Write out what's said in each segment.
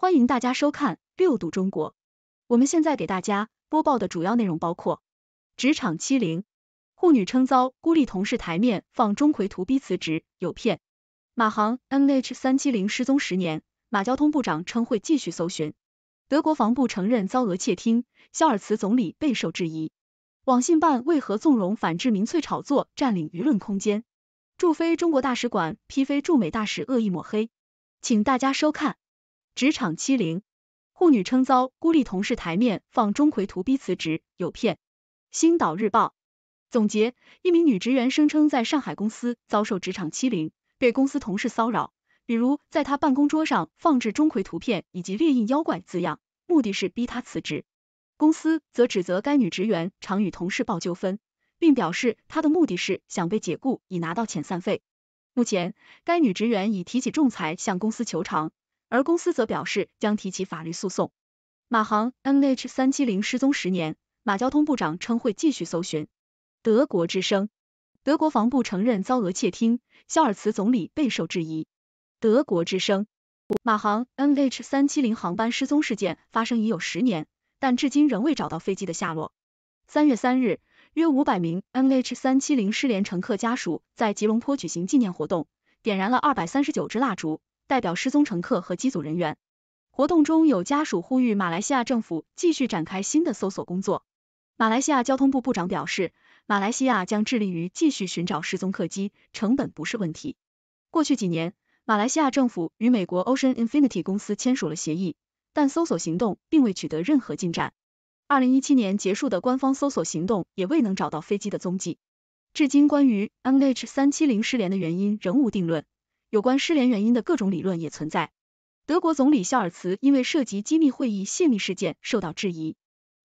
欢迎大家收看《六度中国》。我们现在给大家播报的主要内容包括：职场欺凌、护女称遭孤立同事台面放钟馗图逼辞职有骗；马航 MH 三七零失踪十年，马交通部长称会继续搜寻；德国防部承认遭俄窃听，肖尔茨总理备受质疑；网信办为何纵容反制民粹炒作占领舆论空间？驻非中国大使馆批非驻美大使恶意抹黑。请大家收看。职场欺凌，护女称遭孤立同事台面放钟馗图逼辞职有骗。星岛日报总结：一名女职员声称在上海公司遭受职场欺凌，被公司同事骚扰，比如在她办公桌上放置钟馗图片以及“猎印妖怪”字样，目的是逼她辞职。公司则指责该女职员常与同事爆纠纷，并表示她的目的是想被解雇以拿到遣散费。目前，该女职员已提起仲裁向公司求偿。而公司则表示将提起法律诉讼。马航 MH 三七零失踪十年，马交通部长称会继续搜寻。德国之声，德国防部承认遭俄窃听，肖尔茨总理备受质疑。德国之声，马航 MH 三七零航班失踪事件发生已有十年，但至今仍未找到飞机的下落。三月三日，约五百名 MH 三七零失联乘客家属在吉隆坡举行纪念活动，点燃了二百三十九支蜡烛。代表失踪乘客和机组人员，活动中有家属呼吁马来西亚政府继续展开新的搜索工作。马来西亚交通部部长表示，马来西亚将致力于继续寻找失踪客机，成本不是问题。过去几年，马来西亚政府与美国 Ocean Infinity 公司签署了协议，但搜索行动并未取得任何进展。二零一七年结束的官方搜索行动也未能找到飞机的踪迹，至今关于 MH 三七零失联的原因仍无定论。有关失联原因的各种理论也存在。德国总理肖尔茨因为涉及机密会议泄密事件受到质疑。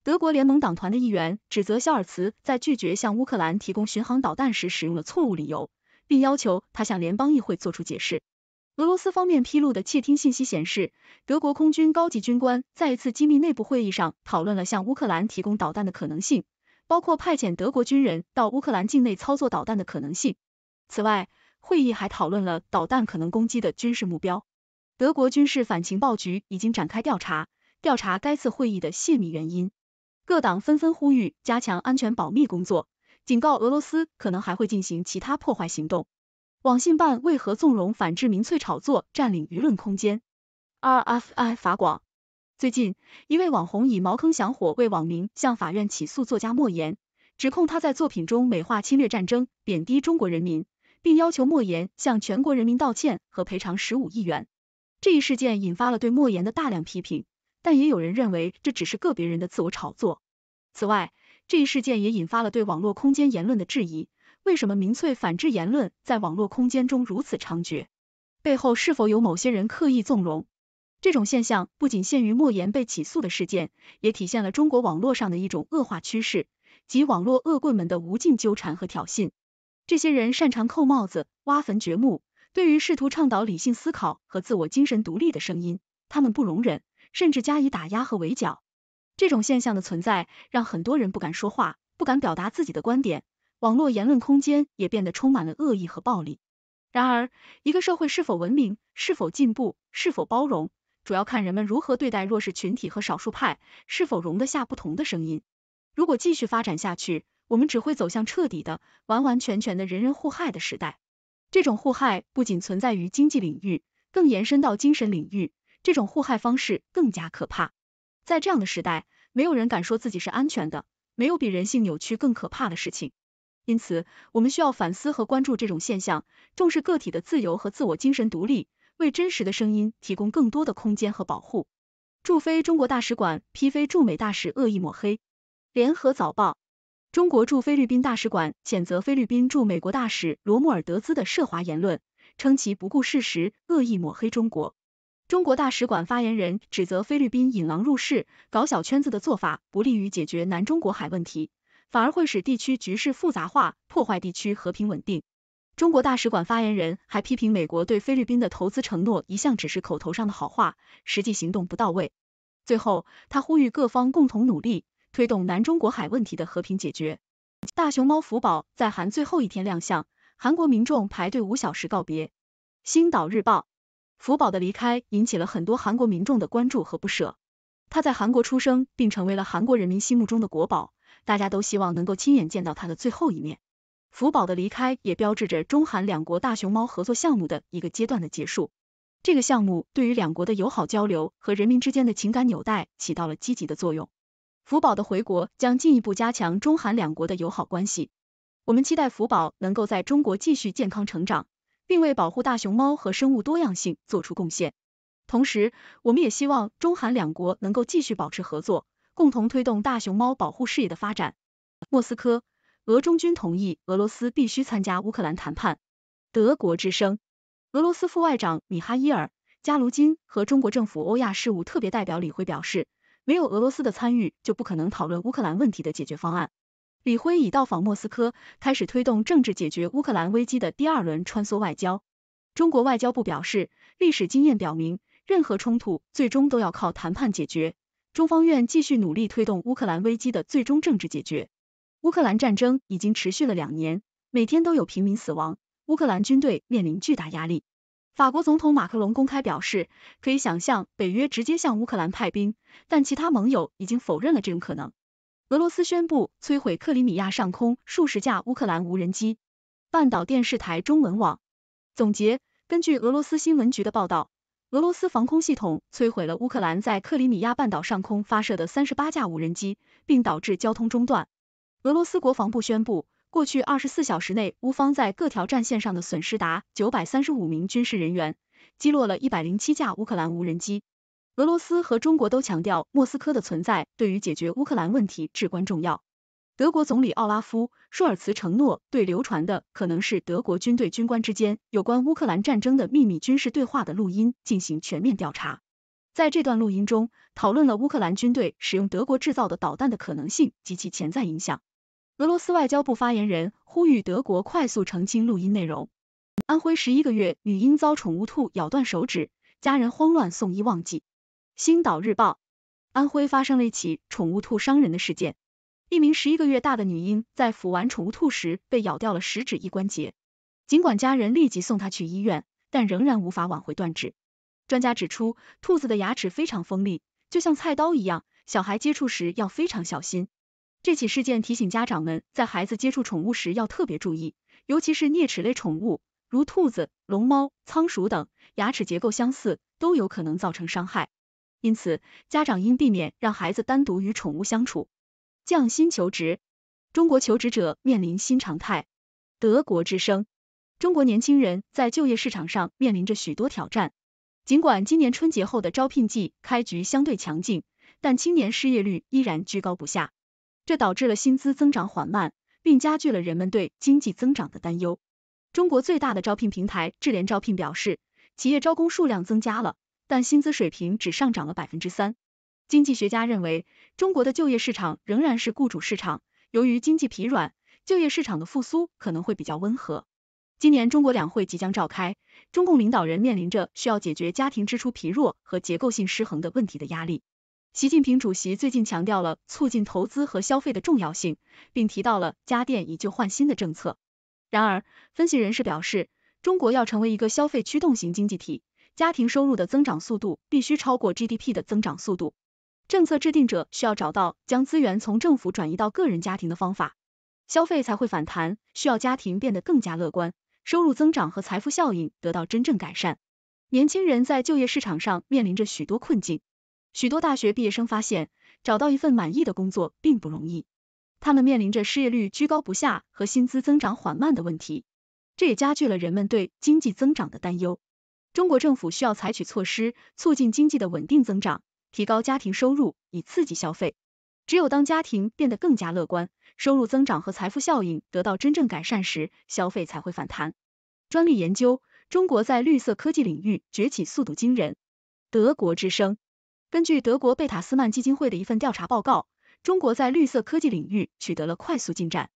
德国联盟党团的议员指责肖尔茨在拒绝向乌克兰提供巡航导弹时使用了错误理由，并要求他向联邦议会作出解释。俄罗斯方面披露的窃听信息显示，德国空军高级军官在一次机密内部会议上讨论了向乌克兰提供导弹的可能性，包括派遣德国军人到乌克兰境内操作导弹的可能性。此外，会议还讨论了导弹可能攻击的军事目标。德国军事反情报局已经展开调查，调查该次会议的泄密原因。各党纷纷呼吁加强安全保密工作，警告俄罗斯可能还会进行其他破坏行动。网信办为何纵容反智民粹炒作，占领舆论空间？RFI 法广，最近一位网红以“茅坑响火”为网名，向法院起诉作家莫言，指控他在作品中美化侵略战争，贬低中国人民。并要求莫言向全国人民道歉和赔偿十五亿元。这一事件引发了对莫言的大量批评，但也有人认为这只是个别人的自我炒作。此外，这一事件也引发了对网络空间言论的质疑：为什么民粹反制言论在网络空间中如此猖獗？背后是否有某些人刻意纵容？这种现象不仅限于莫言被起诉的事件，也体现了中国网络上的一种恶化趋势及网络恶棍们的无尽纠缠和挑衅。这些人擅长扣帽子、挖坟掘墓，对于试图倡导理性思考和自我精神独立的声音，他们不容忍，甚至加以打压和围剿。这种现象的存在，让很多人不敢说话，不敢表达自己的观点，网络言论空间也变得充满了恶意和暴力。然而，一个社会是否文明、是否进步、是否包容，主要看人们如何对待弱势群体和少数派，是否容得下不同的声音。如果继续发展下去，我们只会走向彻底的、完完全全的人人互害的时代。这种互害不仅存在于经济领域，更延伸到精神领域。这种互害方式更加可怕。在这样的时代，没有人敢说自己是安全的。没有比人性扭曲更可怕的事情。因此，我们需要反思和关注这种现象，重视个体的自由和自我精神独立，为真实的声音提供更多的空间和保护。驻非中国大使馆批非驻美大使恶意抹黑。联合早报。中国驻菲律宾大使馆谴责菲律宾驻美国大使罗穆尔德兹的涉华言论，称其不顾事实，恶意抹黑中国。中国大使馆发言人指责菲律宾引狼入室、搞小圈子的做法，不利于解决南中国海问题，反而会使地区局势复杂化，破坏地区和平稳定。中国大使馆发言人还批评美国对菲律宾的投资承诺一向只是口头上的好话，实际行动不到位。最后，他呼吁各方共同努力。推动南中国海问题的和平解决。大熊猫福宝在韩最后一天亮相，韩国民众排队五小时告别。《星岛日报》福宝的离开引起了很多韩国民众的关注和不舍。他在韩国出生，并成为了韩国人民心目中的国宝，大家都希望能够亲眼见到他的最后一面。福宝的离开也标志着中韩两国大熊猫合作项目的一个阶段的结束。这个项目对于两国的友好交流和人民之间的情感纽带起到了积极的作用。福宝的回国将进一步加强中韩两国的友好关系。我们期待福宝能够在中国继续健康成长，并为保护大熊猫和生物多样性做出贡献。同时，我们也希望中韩两国能够继续保持合作，共同推动大熊猫保护事业的发展。莫斯科，俄中军同意俄罗斯必须参加乌克兰谈判。德国之声，俄罗斯副外长米哈伊尔·加卢金和中国政府欧亚事务特别代表李辉表示。没有俄罗斯的参与，就不可能讨论乌克兰问题的解决方案。李辉已到访莫斯科，开始推动政治解决乌克兰危机的第二轮穿梭外交。中国外交部表示，历史经验表明，任何冲突最终都要靠谈判解决。中方愿继续努力推动乌克兰危机的最终政治解决。乌克兰战争已经持续了两年，每天都有平民死亡，乌克兰军队面临巨大压力。法国总统马克龙公开表示，可以想象北约直接向乌克兰派兵，但其他盟友已经否认了这种可能。俄罗斯宣布摧毁克里米亚上空数十架乌克兰无人机。半岛电视台中文网总结：根据俄罗斯新闻局的报道，俄罗斯防空系统摧毁了乌克兰在克里米亚半岛上空发射的三十八架无人机，并导致交通中断。俄罗斯国防部宣布。过去二十四小时内，乌方在各条战线上的损失达九百三十五名军事人员，击落了一百零七架乌克兰无人机。俄罗斯和中国都强调，莫斯科的存在对于解决乌克兰问题至关重要。德国总理奥拉夫·舒尔茨承诺，对流传的可能是德国军队军官之间有关乌克兰战争的秘密军事对话的录音进行全面调查。在这段录音中，讨论了乌克兰军队使用德国制造的导弹的可能性及其潜在影响。俄罗斯外交部发言人呼吁德国快速澄清录音内容。安徽十一个月女婴遭宠物兔咬断手指，家人慌乱送医忘记。星岛日报：安徽发生了一起宠物兔伤人的事件，一名十一个月大的女婴在抚玩宠物兔时被咬掉了食指一关节，尽管家人立即送她去医院，但仍然无法挽回断指。专家指出，兔子的牙齿非常锋利，就像菜刀一样，小孩接触时要非常小心。这起事件提醒家长们，在孩子接触宠物时要特别注意，尤其是啮齿类宠物，如兔子、龙猫、仓鼠等，牙齿结构相似，都有可能造成伤害。因此，家长应避免让孩子单独与宠物相处。降薪求职，中国求职者面临新常态。德国之声：中国年轻人在就业市场上面临着许多挑战。尽管今年春节后的招聘季开局相对强劲，但青年失业率依然居高不下。这导致了薪资增长缓慢，并加剧了人们对经济增长的担忧。中国最大的招聘平台智联招聘表示，企业招工数量增加了，但薪资水平只上涨了百分之三。经济学家认为，中国的就业市场仍然是雇主市场，由于经济疲软，就业市场的复苏可能会比较温和。今年中国两会即将召开，中共领导人面临着需要解决家庭支出疲弱和结构性失衡的问题的压力。习近平主席最近强调了促进投资和消费的重要性，并提到了家电以旧换新的政策。然而，分析人士表示，中国要成为一个消费驱动型经济体，家庭收入的增长速度必须超过 GDP 的增长速度。政策制定者需要找到将资源从政府转移到个人家庭的方法，消费才会反弹。需要家庭变得更加乐观，收入增长和财富效应得到真正改善。年轻人在就业市场上面临着许多困境。许多大学毕业生发现，找到一份满意的工作并不容易。他们面临着失业率居高不下和薪资增长缓慢的问题，这也加剧了人们对经济增长的担忧。中国政府需要采取措施，促进经济的稳定增长，提高家庭收入，以刺激消费。只有当家庭变得更加乐观，收入增长和财富效应得到真正改善时，消费才会反弹。专利研究：中国在绿色科技领域崛起速度惊人。德国之声。根据德国贝塔斯曼基金会的一份调查报告，中国在绿色科技领域取得了快速进展。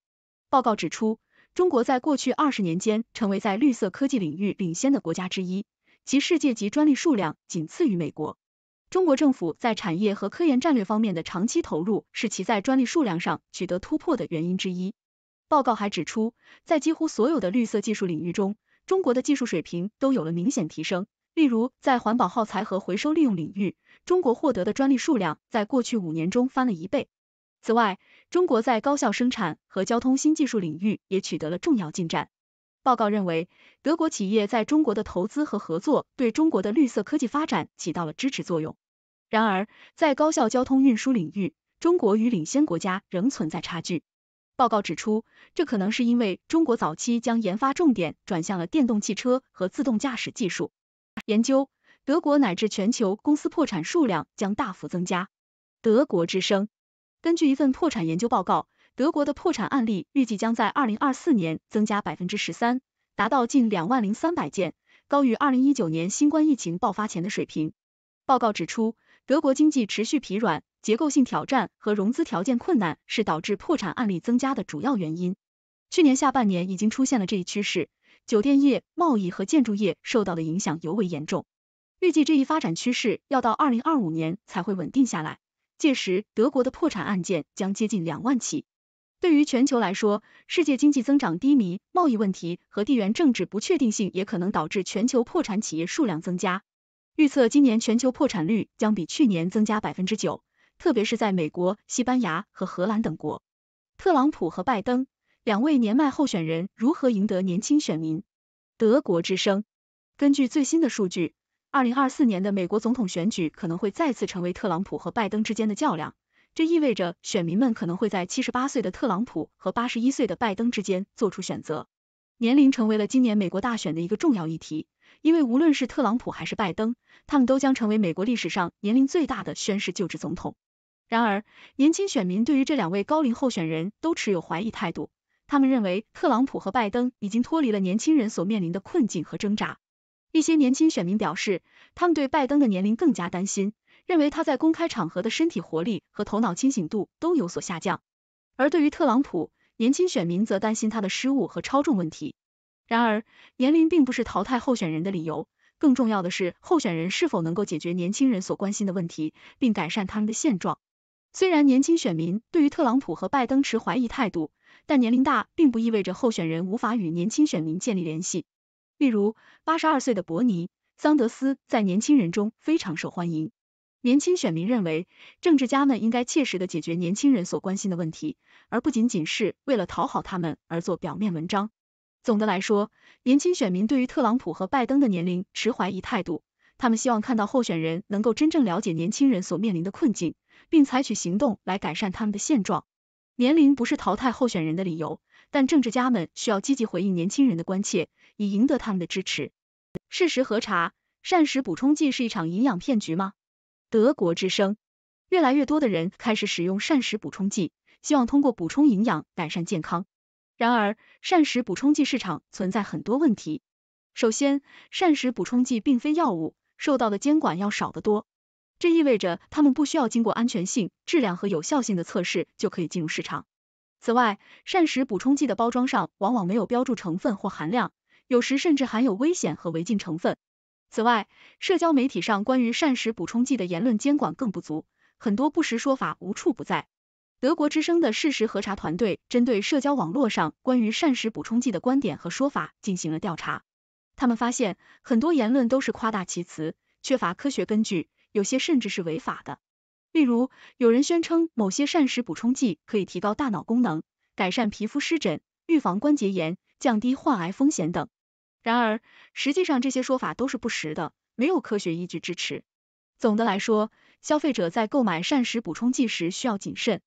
报告指出，中国在过去二十年间成为在绿色科技领域领先的国家之一，其世界级专利数量仅次于美国。中国政府在产业和科研战略方面的长期投入是其在专利数量上取得突破的原因之一。报告还指出，在几乎所有的绿色技术领域中，中国的技术水平都有了明显提升。例如，在环保耗材和回收利用领域，中国获得的专利数量在过去五年中翻了一倍。此外，中国在高效生产和交通新技术领域也取得了重要进展。报告认为，德国企业在中国的投资和合作对中国的绿色科技发展起到了支持作用。然而，在高效交通运输领域，中国与领先国家仍存在差距。报告指出，这可能是因为中国早期将研发重点转向了电动汽车和自动驾驶技术。研究，德国乃至全球公司破产数量将大幅增加。德国之声，根据一份破产研究报告，德国的破产案例预计将在二零二四年增加百分之十三，达到近两万零三百件，高于二零一九年新冠疫情爆发前的水平。报告指出，德国经济持续疲软、结构性挑战和融资条件困难是导致破产案例增加的主要原因。去年下半年已经出现了这一趋势。酒店业、贸易和建筑业受到的影响尤为严重。预计这一发展趋势要到二零二五年才会稳定下来，届时德国的破产案件将接近两万起。对于全球来说，世界经济增长低迷、贸易问题和地缘政治不确定性也可能导致全球破产企业数量增加。预测今年全球破产率将比去年增加百分之九，特别是在美国、西班牙和荷兰等国。特朗普和拜登。两位年迈候选人如何赢得年轻选民？德国之声根据最新的数据，二零二四年的美国总统选举可能会再次成为特朗普和拜登之间的较量。这意味着选民们可能会在七十八岁的特朗普和八十一岁的拜登之间做出选择。年龄成为了今年美国大选的一个重要议题，因为无论是特朗普还是拜登，他们都将成为美国历史上年龄最大的宣誓就职总统。然而，年轻选民对于这两位高龄候选人都持有怀疑态度。他们认为特朗普和拜登已经脱离了年轻人所面临的困境和挣扎。一些年轻选民表示，他们对拜登的年龄更加担心，认为他在公开场合的身体活力和头脑清醒度都有所下降。而对于特朗普，年轻选民则担心他的失误和超重问题。然而，年龄并不是淘汰候选人的理由，更重要的是候选人是否能够解决年轻人所关心的问题，并改善他们的现状。虽然年轻选民对于特朗普和拜登持怀疑态度。但年龄大并不意味着候选人无法与年轻选民建立联系。例如，八十二岁的伯尼·桑德斯在年轻人中非常受欢迎。年轻选民认为，政治家们应该切实的解决年轻人所关心的问题，而不仅仅是为了讨好他们而做表面文章。总的来说，年轻选民对于特朗普和拜登的年龄持怀疑态度。他们希望看到候选人能够真正了解年轻人所面临的困境，并采取行动来改善他们的现状。年龄不是淘汰候选人的理由，但政治家们需要积极回应年轻人的关切，以赢得他们的支持。事实核查：膳食补充剂是一场营养骗局吗？德国之声。越来越多的人开始使用膳食补充剂，希望通过补充营养改善健康。然而，膳食补充剂市场存在很多问题。首先，膳食补充剂并非药物，受到的监管要少得多。这意味着他们不需要经过安全性、质量和有效性的测试就可以进入市场。此外，膳食补充剂的包装上往往没有标注成分或含量，有时甚至含有危险和违禁成分。此外，社交媒体上关于膳食补充剂的言论监管更不足，很多不实说法无处不在。德国之声的事实核查团队针对社交网络上关于膳食补充剂的观点和说法进行了调查，他们发现很多言论都是夸大其词，缺乏科学根据。有些甚至是违法的，例如有人宣称某些膳食补充剂可以提高大脑功能、改善皮肤湿疹、预防关节炎、降低患癌风险等。然而，实际上这些说法都是不实的，没有科学依据支持。总的来说，消费者在购买膳食补充剂时需要谨慎。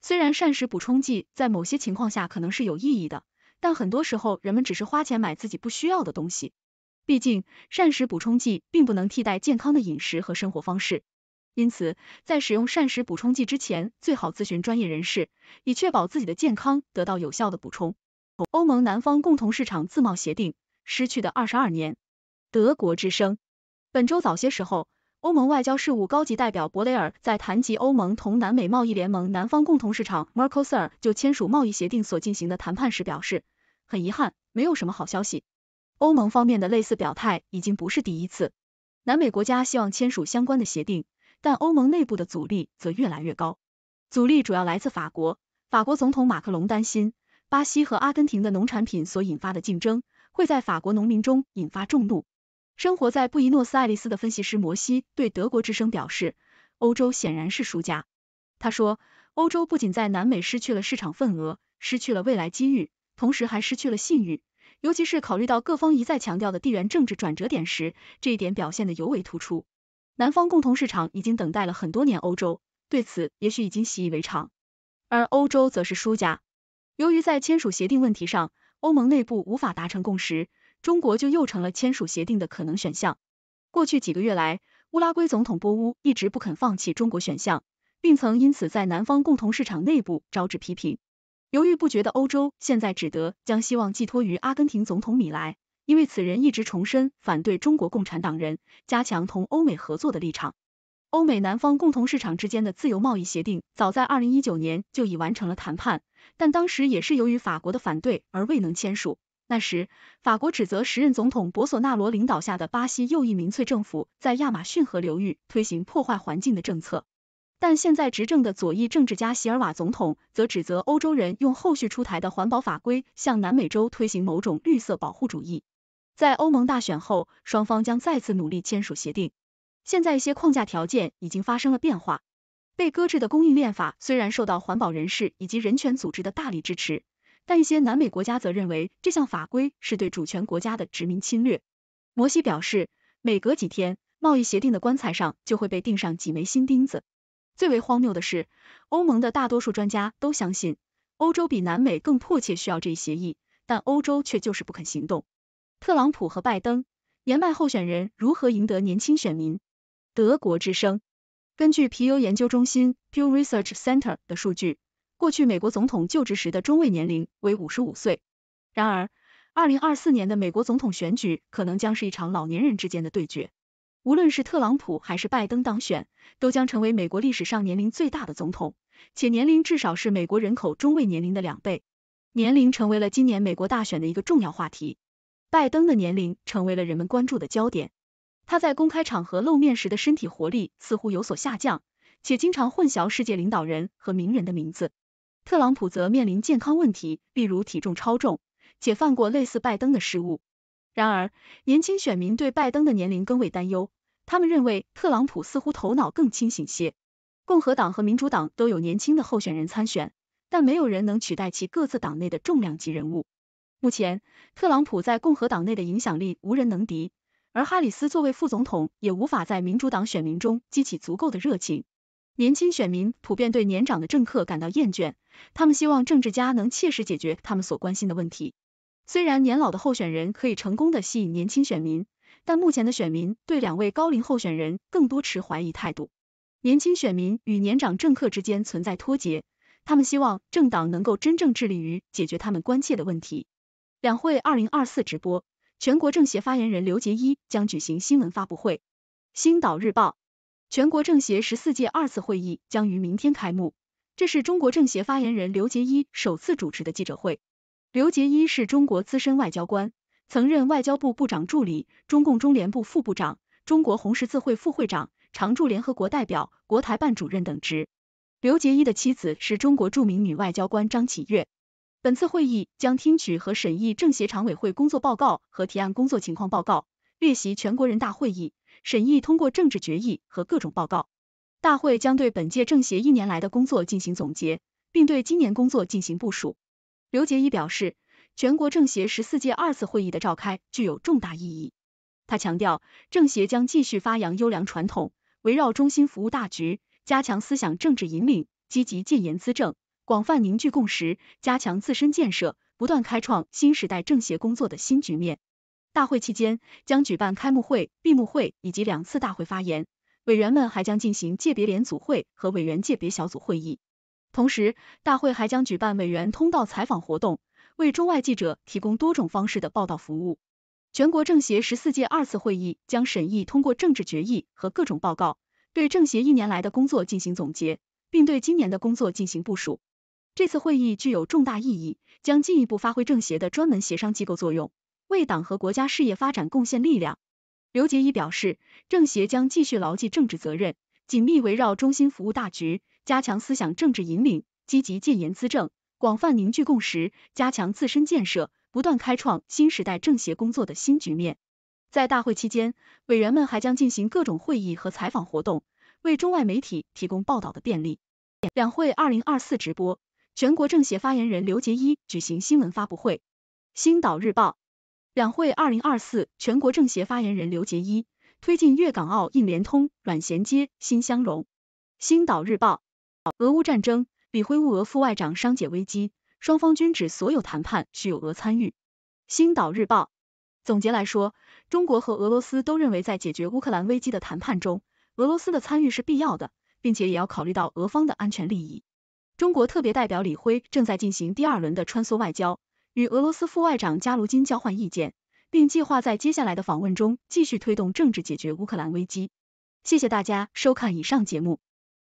虽然膳食补充剂在某些情况下可能是有意义的，但很多时候人们只是花钱买自己不需要的东西。毕竟，膳食补充剂并不能替代健康的饮食和生活方式。因此，在使用膳食补充剂之前，最好咨询专业人士，以确保自己的健康得到有效的补充。欧盟南方共同市场自贸协定失去的二十二年，德国之声。本周早些时候，欧盟外交事务高级代表博雷尔在谈及欧盟同南美贸易联盟南方共同市场 Mercosur 就签署贸易协定所进行的谈判时表示，很遗憾，没有什么好消息。欧盟方面的类似表态已经不是第一次。南美国家希望签署相关的协定，但欧盟内部的阻力则越来越高。阻力主要来自法国，法国总统马克龙担心巴西和阿根廷的农产品所引发的竞争会在法国农民中引发众怒。生活在布宜诺斯艾利斯的分析师摩西对德国之声表示：“欧洲显然是输家。”他说：“欧洲不仅在南美失去了市场份额，失去了未来机遇，同时还失去了信誉。”尤其是考虑到各方一再强调的地缘政治转折点时，这一点表现得尤为突出。南方共同市场已经等待了很多年，欧洲对此也许已经习以为常，而欧洲则是输家。由于在签署协定问题上，欧盟内部无法达成共识，中国就又成了签署协定的可能选项。过去几个月来，乌拉圭总统波乌一直不肯放弃中国选项，并曾因此在南方共同市场内部招致批评。犹豫不决的欧洲现在只得将希望寄托于阿根廷总统米莱，因为此人一直重申反对中国共产党人、加强同欧美合作的立场。欧美南方共同市场之间的自由贸易协定早在二零一九年就已完成了谈判，但当时也是由于法国的反对而未能签署。那时，法国指责时任总统博索纳罗领导下的巴西右翼民粹政府在亚马逊河流域推行破坏环境的政策。但现在执政的左翼政治家席尔瓦总统则指责欧洲人用后续出台的环保法规向南美洲推行某种绿色保护主义。在欧盟大选后，双方将再次努力签署协定。现在一些框架条件已经发生了变化。被搁置的供应链法虽然受到环保人士以及人权组织的大力支持，但一些南美国家则认为这项法规是对主权国家的殖民侵略。摩西表示，每隔几天，贸易协定的棺材上就会被钉上几枚新钉子。最为荒谬的是，欧盟的大多数专家都相信，欧洲比南美更迫切需要这一协议，但欧洲却就是不肯行动。特朗普和拜登，年迈候选人如何赢得年轻选民？德国之声。根据皮尤研究中心 （Pew Research Center） 的数据，过去美国总统就职时的中位年龄为五十五岁。然而，二零二四年的美国总统选举可能将是一场老年人之间的对决。无论是特朗普还是拜登当选，都将成为美国历史上年龄最大的总统，且年龄至少是美国人口中位年龄的两倍。年龄成为了今年美国大选的一个重要话题，拜登的年龄成为了人们关注的焦点。他在公开场合露面时的身体活力似乎有所下降，且经常混淆世界领导人和名人的名字。特朗普则面临健康问题，例如体重超重，且犯过类似拜登的失误。然而，年轻选民对拜登的年龄更为担忧，他们认为特朗普似乎头脑更清醒些。共和党和民主党都有年轻的候选人参选，但没有人能取代其各自党内的重量级人物。目前，特朗普在共和党内的影响力无人能敌，而哈里斯作为副总统也无法在民主党选民中激起足够的热情。年轻选民普遍对年长的政客感到厌倦，他们希望政治家能切实解决他们所关心的问题。虽然年老的候选人可以成功的吸引年轻选民，但目前的选民对两位高龄候选人更多持怀疑态度。年轻选民与年长政客之间存在脱节，他们希望政党能够真正致力于解决他们关切的问题。两会二零二四直播，全国政协发言人刘杰一将举行新闻发布会。星岛日报，全国政协十四届二次会议将于明天开幕，这是中国政协发言人刘杰一首次主持的记者会。刘捷一是中国资深外交官，曾任外交部部长助理、中共中联部副部长、中国红十字会副会长、常驻联合国代表、国台办主任等职。刘捷一的妻子是中国著名女外交官张启月。本次会议将听取和审议政协常委会工作报告和提案工作情况报告，列席全国人大会议，审议通过政治决议和各种报告。大会将对本届政协一年来的工作进行总结，并对今年工作进行部署。刘结一表示，全国政协十四届二次会议的召开具有重大意义。他强调，政协将继续发扬优良传统，围绕中心服务大局，加强思想政治引领，积极建言资政，广泛凝聚共识，加强自身建设，不断开创新时代政协工作的新局面。大会期间将举办开幕会、闭幕会以及两次大会发言，委员们还将进行界别联组会和委员界别小组会议。同时，大会还将举办委员通道采访活动，为中外记者提供多种方式的报道服务。全国政协十四届二次会议将审议通过政治决议和各种报告，对政协一年来的工作进行总结，并对今年的工作进行部署。这次会议具有重大意义，将进一步发挥政协的专门协商机构作用，为党和国家事业发展贡献力量。刘结一表示，政协将继续牢记政治责任，紧密围绕中心，服务大局。加强思想政治引领，积极建言资政，广泛凝聚共识，加强自身建设，不断开创新时代政协工作的新局面。在大会期间，委员们还将进行各种会议和采访活动，为中外媒体提供报道的便利。两会二零二四直播，全国政协发言人刘杰一举行新闻发布会。星岛日报，两会二零二四，全国政协发言人刘杰一推进粤港澳印联通软衔接新相融。星岛日报。俄乌战争，李辉乌俄副外长商解危机，双方均指所有谈判需有俄参与。星岛日报总结来说，中国和俄罗斯都认为在解决乌克兰危机的谈判中，俄罗斯的参与是必要的，并且也要考虑到俄方的安全利益。中国特别代表李辉正在进行第二轮的穿梭外交，与俄罗斯副外长加卢金交换意见，并计划在接下来的访问中继续推动政治解决乌克兰危机。谢谢大家收看以上节目。